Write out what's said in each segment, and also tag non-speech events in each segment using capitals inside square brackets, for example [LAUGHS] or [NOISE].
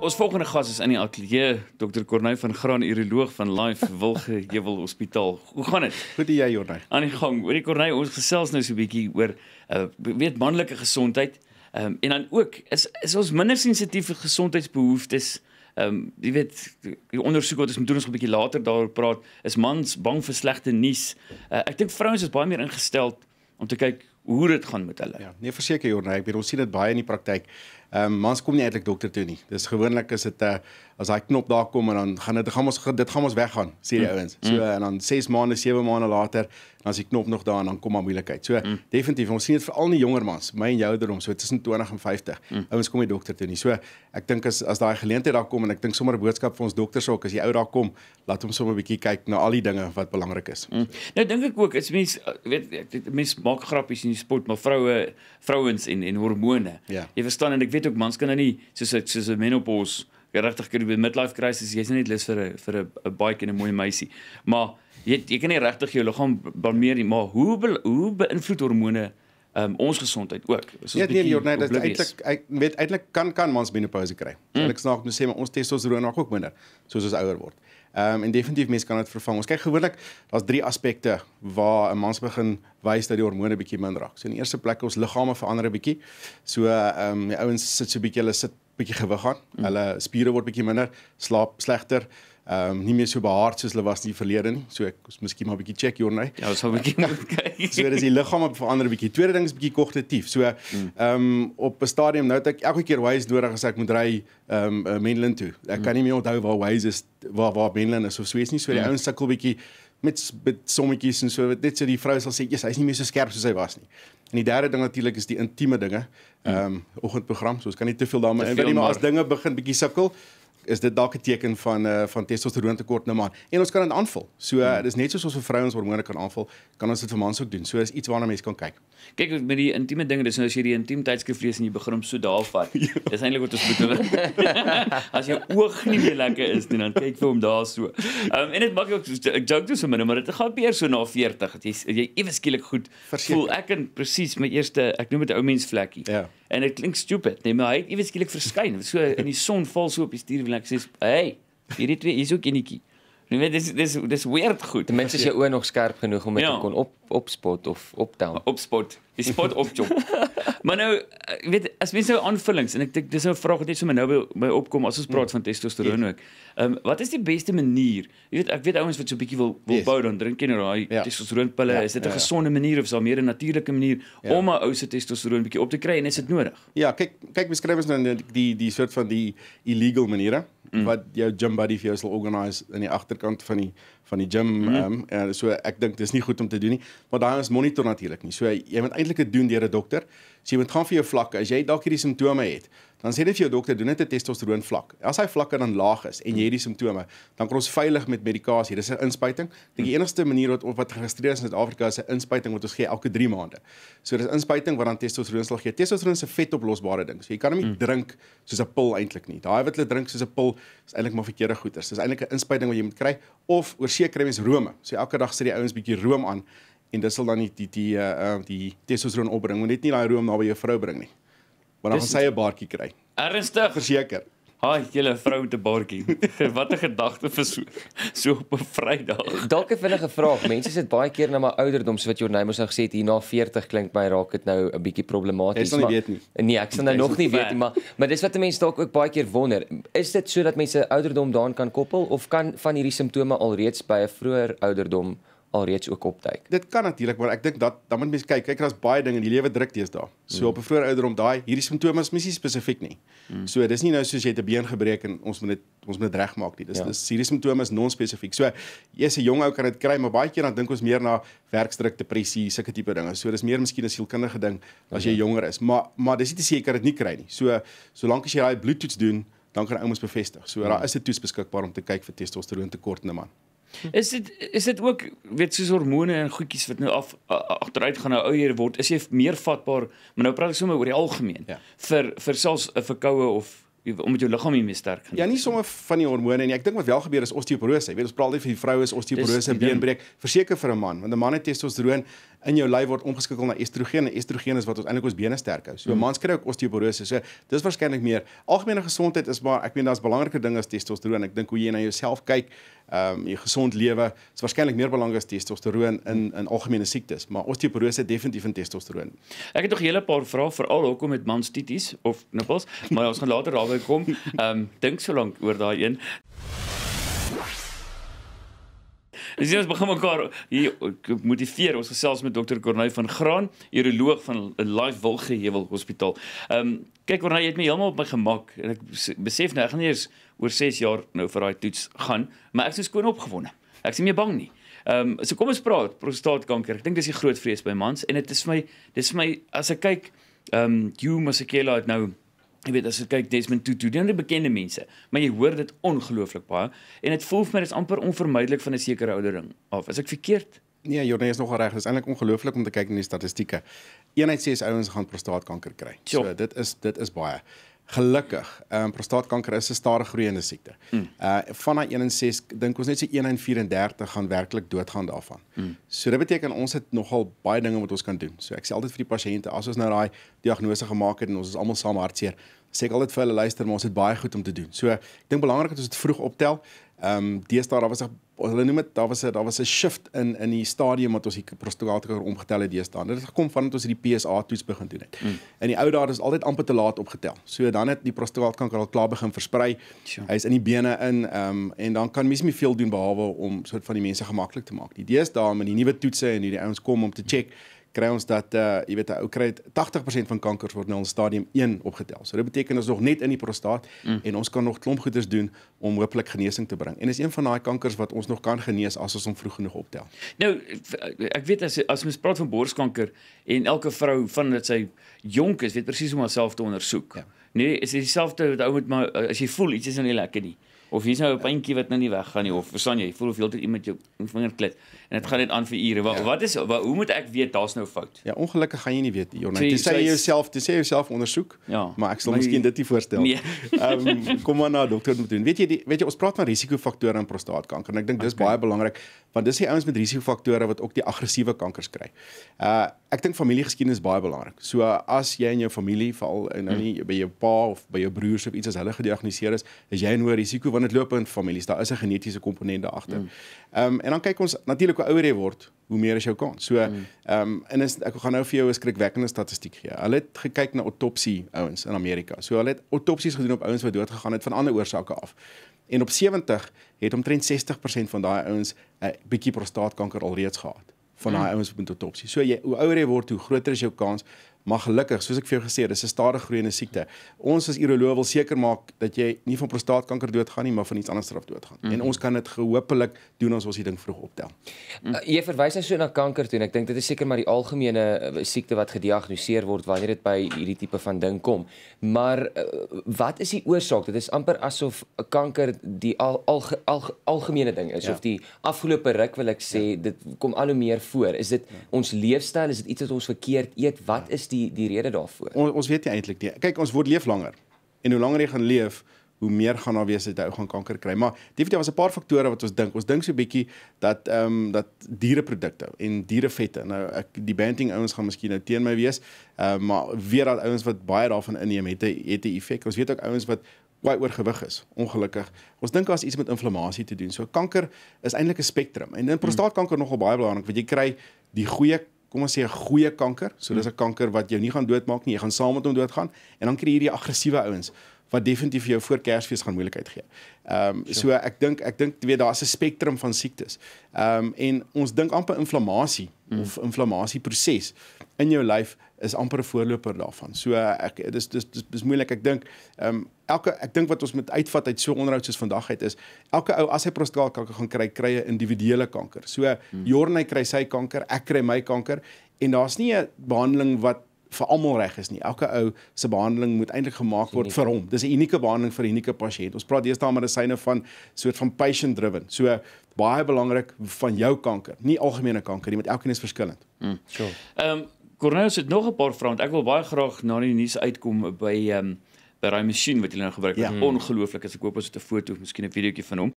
Ons volgende gas is in die ateljee Dr. Corneil van Graan uroloog van Life Wilgehewel Hospitaal. Hoe gaan dit? Goed die jy Corneil. Aan die gang. Hoorie Corneil, ons gesels nou so 'n bietjie oor uh, weet manlike gesondheid. Ehm um, en dan ook is is ons minder sensitief vir gesondheidsbehoeftes. Ehm um, jy weet die ondersoek wat ons moet doen ons gaan 'n bietjie later daarop praat is mans bang vir slegte nuus. Uh, ek dink vrouens is baie meer ingestel om te kyk hoe dit gaan met hulle. Ja, nee verseker Jorne, ek bedoel ons sien dit baie in die praktyk. Ehm um, mans kom nie eintlik dokter toe nie. Dis gewoonlik is dit 'n uh, eh, as hy knop daar kom en dan gaan dit gaan ons dit gaan ons weggaan, sê die mm. ouens. Mm. So mm. en dan 6 maande, 7 maande later, dan as die knop nog daar en dan kom maar moeilikheid. So mm. definitief, ons sien dit veral in die jonger mans, my en jou derom, so tussen 20 en 50. Mm. Ouens mm. kom nie dokter toe nie. So ek dink as as daai geleentheid daar kom en ek dink sommer 'n boodskap vir ons dokters ook, as jy ou daar kom, laat hom sommer 'n bietjie kyk na al die dinge wat belangrik is. Mm. So. Nou dink ek ook, is mens eh, weet mense maak grappies in die sport, maar vroue, vrouens en en hormone. Yeah. Ja. Jy verstaan en ek weet, weet ook mans kan nou nie soos soos 'n menopaus regtig kry by midlife crisis, jy's nou net lus vir 'n vir 'n 'n baie en 'n mooi meisie. Maar jy jy kan nie regtig jou liggaam blameer nie, maar hoe be, hoe beïnvloed hormone um, ons gesondheid ook? Soos ja, nee, nee, jy weet eintlik ek weet eintlik kan kan mans menopause kry. Mm. Ek snaaks moet sê maar ons testosteron raak ook minder soos ons ouer word. Ehm um, en definitief mense kan dit vervang. Ons kyk gewoonlik daar's drie aspekte waar 'n mans begin wys dat die hormone bietjie minder raak. So in die eerste plek ons liggame verander 'n bietjie. So ehm um, die ouens sit so bietjie hulle sit bietjie gewig aan. Mm. Hulle spiere word bietjie minder, slaap slegter ehm um, nie meer so behaard soos hulle was in die verlede nie. So ek is miskien maar 'n bietjie check your night. Ja, ons sal 'n bietjie [LAUGHS] kyk. So dis die liggaam het verander 'n bietjie. Tweede ding is bietjie kognitief. So hmm. ehm mm. um, op 'n stadium nou het ek elke keer Waze nodig as ek moet ry ehm um, uh, Menlyn toe. Ek mm. kan hmm. nie meer onthou waar Waze is waar waar Menlyn is of so iets nie. So die mm. ouens sukkel bietjie met met sommetjies en so wat net so die vrou sal sê, "Jesus, hy's nie meer so skerp soos hy was nie." En die derde ding natuurlik is die intieme dinge. Hmm. Ehm um, oggendprogram, so ons kan nie te veel daarmee inwerk nie, maar as dinge begin bietjie sukkel, is dit dalk 'n teken van uh, van testosteron tekort nou maar. En ons kan dit aanvul. So uh, dis net soos ons vir vrouens hormone kan aanvul, kan ons dit vir mans ook doen. So is iets waarna mense kan kyk. Kyk met die intieme dinge, dis nou as jy die intieme tydskrif lees en jy begin om so daarvan. [LAUGHS] Ja. Dis eintlik wat ons bedoel. [LAUGHS] as jou oog nie meer lekker is nie, dan kyk vir hom daar so. Ehm um, en dit maak ook ek dink dis so minder, maar dit gaan weer so na 40 dat jy jy ewe skielik goed Verzeker. voel. Ek en presies my eerste, ek noem dit ou mens vlekkie. Ja. En dit klink stupid, nee, maar hy ewe skielik verskyn. So in die son val so op die stuurwiel en ek sê, "Hey, hierdie twee, hier's ook enetjie." Nee, nee, dis dis dis weird goed. Mense is jou oë nog skerp genoeg om dit ja. te kon op opspot of optel. Opspot. Die spot op job. [LAUGHS] maar nou, ek eh, weet as mens nou aanvullings en ek dink dis nou 'n vraag wat net sommer nou by, by opkom as ons praat mm. van testosteron yes. ook. Ehm um, wat is die beste manier? Jy weet ek weet ouens wat so 'n bietjie wil wil yes. bou dan drink jy nou daai ja. testosteronpille. Ja. Is dit 'n ja, ja. gesonde ja. manier of is daar meer 'n natuurlike manier ja. om 'n ou se testosteron bietjie op te kry en is dit ja. nodig? Ja, kyk kyk beskryf ons nou die, die die soort van die illegal maniere mm. wat jou gym buddy vir jou sal organise in die agterkant van die van die gym mm -hmm. um, so ek dink dis nie goed om te doen nie want daai is monitor natuurlik nie so jy moet eintlik dit doen deur 'n dokter so jy moet gaan vir jou vlakke as jy dalk hierdie simptome het dan sê hulle vir jou dokter doen net 'n testosteron vlak. As hy vlakke dan laag is en jy het die simptome, dan kan ons veilig met medikasie. Dis 'n inspuiting. Dink die enigste manier wat wat geregistreer is in Suid-Afrika is 'n inspuiting wat ons gee elke 3 maande. So dis inspuiting wat dan testosteron sal gee. Testosteron is 'n vetoplosbare ding. So jy kan hom nie mm. drink soos 'n pil eintlik nie. Daai wat hulle drink soos 'n pil is eintlik maar verkeerde goeters. Dis eintlik 'n inspuiting wat jy moet kry of oor seker mens rome. So elke dag sit die ouens bietjie room aan en dit sal dan die die die uh, uh die testosteron opbring, maar net nie daai room naby jou vrou bring nie. Maar dan sy 'n baartjie kry. Ernstig, verseker. Haai, julle vrou met 'n baartjie. [LAUGHS] Wat 'n gedagte vir so so op 'n Vrydag. Dalk 'n vinnige vraag. Mense sit baie keer na my ouderdom so wat jou naam sou gesê het hierna 40 klink my raak dit nou 'n bietjie problematies. Ek sal nie weet nie. Maar, nee, ek sal nou nog nie ver. weet nie, maar maar dis wat mense dalk ook baie keer wonder. Is dit sodat mense ouderdom daaraan kan koppel of kan van hierdie simptome alreeds by 'n vroeër ouderdom alreeds ook opduik. Dit kan natuurlik, maar ek dink dat dan moet mense kyk, kyk, daar's er baie dinge in die lewe druk teesdae. So mm. op hmm. 'n vroeë ouderdom daai hierdie simptome is nie spesifiek nie. Mm. So dis nie nou soos jy het 'n been gebreek en ons moet dit ons moet dit regmaak nie. Dis ja. dis hierdie simptome is non-spesifiek. So jy's 'n jong ou kan dit kry, maar baie keer dan dink ons meer na werkstruk, depressie, sulke tipe dinge. So dis meer miskien 'n sielkundige ding as jy ja. jonger is. Maar maar dis nie te sê jy kan dit nie kry nie. So solank as jy daai bloedtoets doen, dan kan ou mens bevestig. So mm. daar hmm. is 'n toets beskikbaar om te kyk vir testosteron tekort in 'n man. Hm. Is dit is dit ook weet soos hormone en goedjies wat nou af agteruit gaan nou ouer word, is jy meer vatbaar, maar nou praat ek sommer oor die algemeen ja. vir vir selfs 'n verkoue of om met jou liggaam hier mee sterk gaan. Ja, nie sommer van die hormone nie. Ek dink wat wel gebeur is osteoporose. Jy weet ons praat altyd van die vroue is osteoporose beenbreek. Verseker vir 'n man, want 'n man het testosteron in jou lyf word omgeskakel na estrogen en estrogen is wat ons eintlik ons bene sterk hou. So mm. mans kry ook osteoporose. So dis waarskynlik meer algemene gesondheid is maar ek meen daar's belangriker dinge as testosteron. Ek dink hoe jy na jouself kyk ehm um, jou gesond lewe is waarskynlik meer belangrik as testosteron in in algemene siektes, maar osteoporose het definitief in testosteron. Ek het nog 'n hele paar vrae veral hoekom met mans titties of nippels, maar ons gaan later daarby kom. Ehm um, dink so lank oor daai een. Dis ons begin mekaar hier motiveer ons gesels met dokter Corneil van Graan, uroloog van Life Wilgehewel Hospitaal. Ehm um, kyk Corneil, jy het my heeltemal op my gemak en ek besef nou ek gaan nie eers oor 6 jaar nou vir daai toets gaan, maar ek is skoon opgewonde. Ek is nie meer bang nie. Ehm um, so kom ons praat prostaatkanker. Ek dink dis die groot vrees by mans en dit is vir my dis vir my as ek kyk ehm um, Hugh Masekela het nou jy weet as jy kyk Desmond Tutu, dit is nie bekende mense, maar jy hoor dit ongelooflik baie en dit voel vir my dit is amper onvermydelik van 'n sekere oudering af. As ek verkeerd Nee, Jorne is nogal reg. Dit is eintlik ongelooflik om te kyk na die statistieke. Eenheid sê se ouens gaan prostaatkanker kry. Jo. So dit is dit is baie gelukkig. Ehm um, prostaatkanker is 'n stadig groeiende siekte. Mm. Uh van na 1.6 dink ons net so 1.34 gaan werklik doodgaan daarvan. Mm. So dit beteken ons het nogal baie dinge wat ons kan doen. So ek sê altyd vir die pasiënte as ons nou daai diagnose gemaak het en ons is almal saam hartseer, sê ek altyd vir hulle luister, maar ons het baie goed om te doen. So ek dink belangrik is dat ons dit vroeg optel. Ehm um, deesdae daar was 'n hulle noem dit daar was 'n daar was 'n shift in in die stadium wat ons hier prostaatkanker omgetel het deesdae. Dit het gekom vandat ons hierdie PSA toets begin doen het. Mm. In die ou dae was altyd amper te laat opgetel. So dan het die prostaatkanker al klaar begin versprei. Sure. Hy's in die bene in ehm um, en dan kan mens nie veel doen behalwe om soort van die mense gemaklik te maak. Die deesdae met die nuwe toetse en hierdie ouens kom om te check mm kry ons dat uh jy weet 'n eh, ou kry 80% van kankers word nou in stadium 1 opgetel. So dit beteken ons nog net in die prostaat mm. en ons kan nog klomp goeders doen om hopelik genesing te bring. En is een van daai kankers wat ons nog kan genees as ons hom vroeg genoeg optel. Nou ek weet as as mens praat van borskanker en elke vrou van dit sy jonk is weet presies hoe om haarself te ondersoek. Ja. Nee, is dit dieselfde wat ou met my eh, as jy voel iets is nie lekker nie of hier's nou 'n pyntjie wat nou nie weggaan nie of verstaan jy, jy voel of heeltyd iemand jou vinger klit en dit gaan net aan vir ure. Wat ja. wat is wat, hoe moet ek weet daar's nou fout? Ja, ongelukkig gaan jy nie weet nie. Jy sê jouself, jy sê jouself ondersoek. Ja. Maar ek sal miskien dit nie voorstel. Nee. [LAUGHS] Ehm um, kom maar na 'n dokter moet doen. Weet jy, die, weet jy ons praat van risikofaktore in prostaatkanker en ek dink dis okay. baie belangrik want dis die ouens met risikofaktore wat ook die aggressiewe kankers kry. Uh ek dink familiegeskiedenis baie belangrik. So as jy in jou familie veral en nou nie by jou pa of by jou broers of iets as hulle gediagnoseer is, is jy in hoër risiko want dit loop in families. Daar is 'n genetiese komponent daar agter. Mm. Ehm mm. um, en dan kyk ons natuurlik hoe ouer jy word, hoe meer is jou kans. So mm. ehm mm. um, en is, ek gaan nou vir jou 'n skrikwekkende statistiek gee. Hulle het gekyk na autopsie ouens in Amerika. So hulle het autopsies gedoen op ouens wat dood gegaan het van ander oorsake af. En op 70 het omtrent 60% van daai ouens 'n eh, bietjie prostaatkanker alreeds gehad van daai mm. ouens op 'n totopsie. So jy ouer jy word, hoe groter is jou kans Maar gelukkig, soos ek vir jou gesê het, dis 'n stadige groeiende siekte. Ons as uroloog wil seker maak dat jy nie van prostaatkanker doodgaan nie, maar van iets anders af doodgaan. Mm -hmm. En mhm. ons kan dit gehoopelik doen as ons die ding vroeg optel. Mm -hmm. uh, jy verwys nou so na kanker toe en ek dink dit is seker maar die algemene uh, siekte wat gediagnoseer word wanneer dit by hierdie tipe van ding kom. Maar uh, wat is die oorsaak? Dit is amper asof uh, kanker die al, al, al, algemene ding is ja. of die afgelope ruk wil ek sê ja. dit kom al hoe meer voor. Is dit ja. ons leefstyl? Is dit iets wat ons verkeerd eet? Wat ja. is die die rede daarvoor? On, ons weet nie eintlik nie. Kyk, ons word leef langer. En hoe langer jy gaan leef, hoe meer gaan daar wees dat jy ou gaan kanker kry. Maar definitief was 'n paar faktore wat ons dink. Ons dink so 'n bietjie dat ehm um, dat diereprodukte en dierevette. Nou ek die banting ouens gaan miskien nou teen my wees. Ehm uh, maar weer dat ouens wat baie daarvan inneem het 'n het 'n effek. Ons weet ook ouens wat wat oorgewig is. Ongelukkig. Ons dink daar's iets met inflammasie te doen. So kanker is eintlik 'n spektrum. En in prostaatkanker nogal baie belangrik, want jy kry die goeie kom ons sê 'n goeie kanker. So dis hmm. 'n kanker wat jou nie gaan doodmaak nie. Jy gaan saam met hom doodgaan en dan kry jy hierdie aggressiewe ouens wat definitief vir jou voor Kersfees gaan moeilikheid gee. Ehm um, so ek dink ek dink twee daar's 'n spektrum van siektes. Ehm um, en ons dink amper inflammasie mm. of inflammasieproses in jou lyf is amper 'n voorloper daarvan. So ek dis dis dis, dis moeilik ek dink. Ehm um, elke ek dink wat ons met uitvat uit so onderhoud soos vandag uit is, elke ou as hy prostaatkanker gaan kry, kry hy individuele kanker. So hmm. Jorney kry sy kanker, ek kry my kanker en daar's nie 'n behandeling wat vir almal reg is nie. Elke ou se behandeling moet eintlik gemaak word vir hom. Dis 'n unieke behandeling vir 'n unieke pasiënt. Ons praat deesdae maar asyne van soort van patient driven. So baie belangrik van jou kanker, nie algemene kanker nie, want elkeen is verskillend. Mm. Sure. Ehm um, Cornelis het nog 'n paar vrae. Ek wil baie graag na die nuus uitkom by ehm um, by daai masjien wat jy nou gebruik. Ja. Ongelooflik. Ek hoop ons het 'n foto of miskien 'n videoetjie van hom.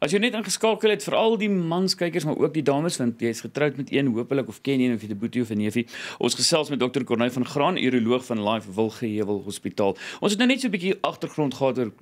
As jy net ingeskakel het vir al die manskykers maar ook die dames want jy is getroud met een hopelik of ken een of jy te boetie of 'n neefie. Ons gesels met dokter Corneil van Graan, uroloog van Life Wilgehewel Hospitaal. Ons het nou net so 'n bietjie agtergrond gehad oor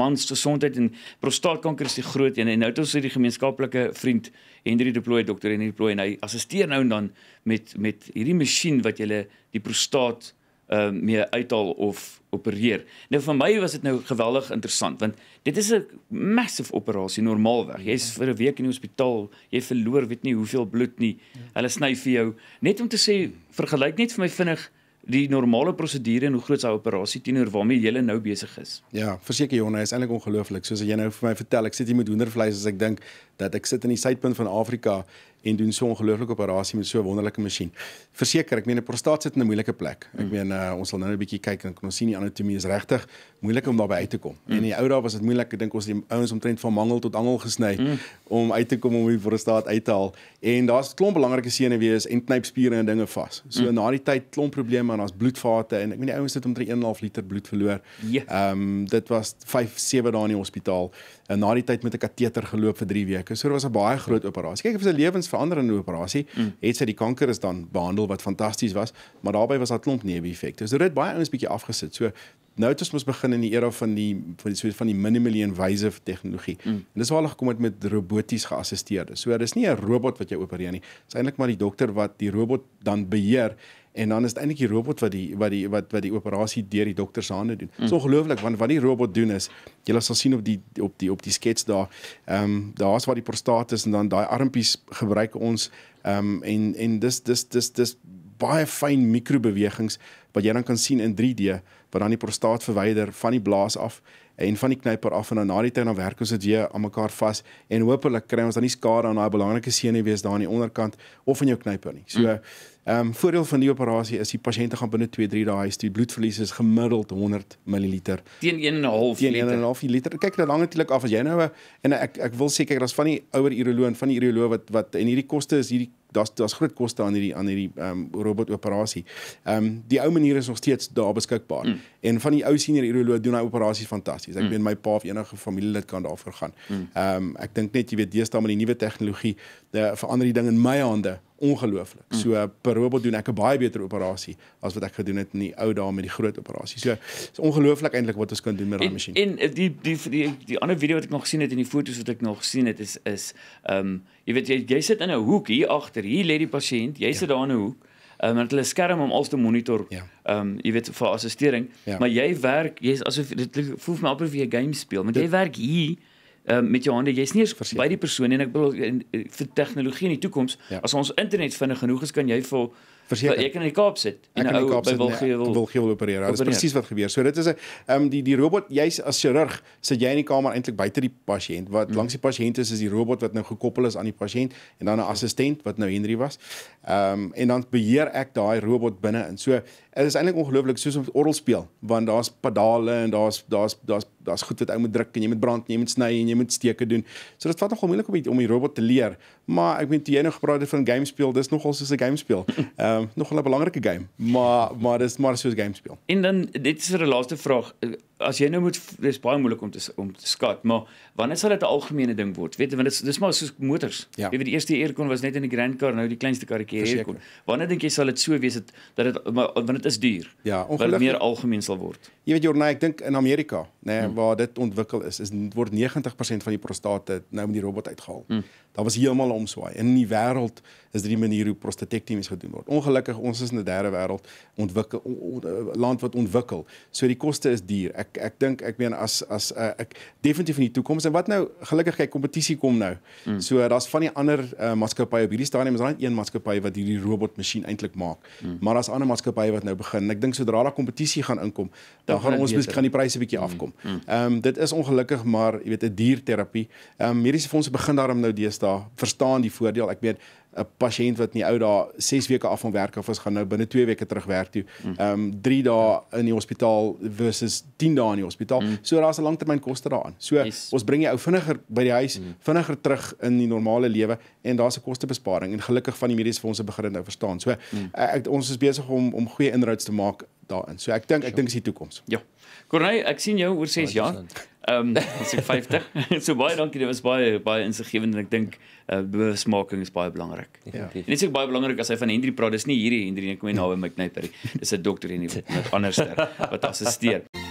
mans gesondheid en prostaatkanker is die groot een en nou het ons hierdie gemeenskaplike vriend Henry Deploy, dokter Henry Deploy en hy assisteer nou dan met met hierdie masjien wat jy die prostaat uh, mee uithaal of opereer. Nou vir my was dit nou geweldig interessant want dit is 'n massive operasie normaalweg. Jy's vir 'n week in die hospitaal, jy verloor weet nie hoeveel bloed nie. Hulle sny vir jou net om te sê vergelyk net vir my vinnig die normale prosedure en hoe groot sy operasie teenoor waarmee jy nou besig is. Ja, verseker Jonne, is eintlik ongelooflik. Soos jy nou vir my vertel, ek sit hier met hoendervleis as ek dink dat ek sit in die suidpunt van Afrika en doen so 'n ongelooflike operasie met so 'n wonderlike masjien. Verseker, ek meen 'n prostaat sit in 'n moeilike plek. Ek meen uh, ons sal nou 'n bietjie kyk en kon ons sien die anatomie is regtig moeilik om daarby uit te kom. Mm. En die ou dae was dit moeilik. Ek dink ons het die ouens omtrent van mangel tot angel gesny mm. om uit te kom om die prostaat uit te haal. En daar's 'n klomp belangrike sene wees en knypspiere en dinge vas. So mm. na die tyd klomp probleme en daar's bloedvate en ek meen die ouens het omtrent 1.5 liter bloed verloor. Ja. Ehm yeah. um, dit was 5 7 dae in die hospitaal en na die tyd met 'n kateter geloop vir 3 weke. So dit was 'n baie groot operasie. Kyk, vir sy lewensveranderende operasie mm. het sy die kanker is dan behandel wat fantasties was, maar daarbey was daar klomp neeweffekte. So dit het baie ouens bietjie afgesit. So nou het ons mos begin in die era van die van die soort van die minimally invasive tegnologie. Mm. En dis waar hulle gekom het met roboties geassisteerde. So dis nie 'n robot wat jy opereer nie. Dis eintlik maar die dokter wat die robot dan beheer en dan is dit eintlik die robot wat die wat die wat wat die operasie deur die dokter se hande doen. Dis mm. ongelooflik want wat die robot doen is jy sal sien op die op die op die skets daar. Ehm um, daar's waar die prostaat is en dan daai armpies gebruik ons ehm um, en en dis dis dis dis baie fyn mikrobewegings wat jy dan kan sien in 3D wat dan die prostaat verwyder van die blaas af en van die knyper af en dan na die tyd dan werk ons dit weer aan mekaar vas en hopelik kry ons dan nie skade aan daai belangrike sene wees daar aan die onderkant of in jou knyper nie. So mm. ehm um, voordeel van die operasie is die pasiënte gaan binne 2-3 dae is die bloedverlies is gemiddeld 100 ml teen 1.5 teen 1.5 liter. Kyk nou lank natuurlik af as jy nou 'n en ek ek wil sê kyk daar's van die ouer uroloog van die uroloog wat wat en hierdie koste is hierdie daar's daar's groot koste aan hierdie aan hierdie ehm um, robot operasie. Ehm um, die ou manier is nog steeds daar beskikbaar. Mm. En van die ou senior uroloog doen hy operasies fantasties. Ek mm. meen my pa of enige familielid kan daarvoor gaan. Mm. Ehm mm. um, ek dink net jy weet deesdae met die nuwe tegnologie, daar eh, verander die ding in my hande ongelooflik. So mm. per robot doen ek 'n baie beter operasie as wat ek gedoen het in die ou dae met die groot operasie. So is ongelooflik eintlik wat ons kan doen met daai masjien. En eh, die die die die ander video wat ek nog gesien het en die foto's wat ek nog gesien het is is ehm um, jy weet jy jy sit in 'n hoek hier agter. Hier lê die pasiënt. Jy ja. sit daar in 'n hoek. Ehm um, met hulle skerm om alles te monitor. Ja. Ehm ja. um, jy weet vir assistering. Ja. Maar jy werk jy's asof dit voel vir my amper of jy 'n game speel. Maar jy werk hier uh, met jou hande. Jy's nie eens by die persoon en ek bedoel eh, vir tegnologie in die toekoms, ja. as ons internet vinnig genoeg is, kan jy vir verseker ek kan in die Kaap sit en nou by Wilgewil Wilgewil opereer. Dit is presies wat gebeur. So dit is 'n um, ehm, die die robot jy's as chirurg sit jy in die kamer eintlik buite die pasiënt. Wat mm. langs die pasiënt is is die robot wat nou gekoppel is aan die pasiënt en dan 'n assistent wat nou Henry was. Ehm um, en dan beheer ek daai robot binne in. So dit is eintlik ongelooflik soos om orgel speel want daar's pedale en daar's daar's daar's daar's goed wat ou moet druk en jy moet brand, jy moet sny en jy moet steke doen. So dit vat nogal moeilik om die, om die robot te leer. Maar ek weet jy nou gepraat het van game speel, dis nogal soos 'n game speel. [LAUGHS] Ehm um, nogal 'n belangrike game, maar maar dis maar soos game speel. En dan dit is 'n laaste vraag as jy nou moet dis baie moeilik om te om te skat, maar wanneer sal dit 'n algemene ding word? Weet jy, want dit dis maar soos motors. Ja. Jy weet die eerste aircon was net in die Grand Car, nou die kleinste karretjie aircon. Wanneer dink jy sal dit so wees het, dat dit want dit is duur. Ja, ongelukkig meer algemeen sal word. Jy weet Jorna, ek dink in Amerika, nê, nee, hmm. waar dit ontwikkel is, is word 90% van die prostate eh, nou met die robot uitgehaal. Hmm. Daar was heeltemal 'n omswaai. In die wêreld is dit die manier hoe prostatektomies gedoen word. Ongelukkig ons is in 'n derde wêreld ontwikkel land wat ontwikkel. So die koste is duur. Ek ek dink ek meen as as uh, ek definitief in die toekoms en wat nou gelukkig kyk kompetisie kom nou. Mm. So daar's van die ander uh, maatskappye op hierdie stadium is daar net een maatskappy wat hierdie robot masjien eintlik maak. Mm. Maar daar's ander maatskappye wat nou begin. Ek dink sodra daar kompetisie gaan inkom, dan gaan ons beter. gaan die pryse bietjie mm. afkom. Mm. Ehm mm. um, dit is ongelukkig maar jy weet 'n dier terapie. Ehm um, mediese fondse begin daarom nou deesdae verstaan die voordeel. Ek weet 'n pasiënt wat nie ou dae 6 weke af van werk af was gaan nou binne 2 weke terug werk toe. Mm. Ehm um, 3 dae in die hospitaal versus 10 dae in die hospitaal. Mm. So daar's 'n langtermynkoste daaraan. So yes. ons bring die ou vinniger by die huis, mm. vinniger terug in die normale lewe en daar's 'n kostebesparing en gelukkig van die mediese fondse begin nou verstaan. So mm. Eh, ek, ons is besig om om goeie inroads te maak daarin. So ek dink ek dink is die toekoms. Ja. Corne, ek sien jou oor 6 jaar. Ehm um, as 50. [LAUGHS] so baie dankie, dit was baie baie insiggewend en ek dink uh, bewusmaking is baie belangrik. Ja. En dit is ook baie belangrik as hy van Hendrie praat. Dis nie hierdie Hendrie nie, kom jy na by my knyperie. Dis 'n dokter en iemand [LAUGHS] anderster wat assisteer.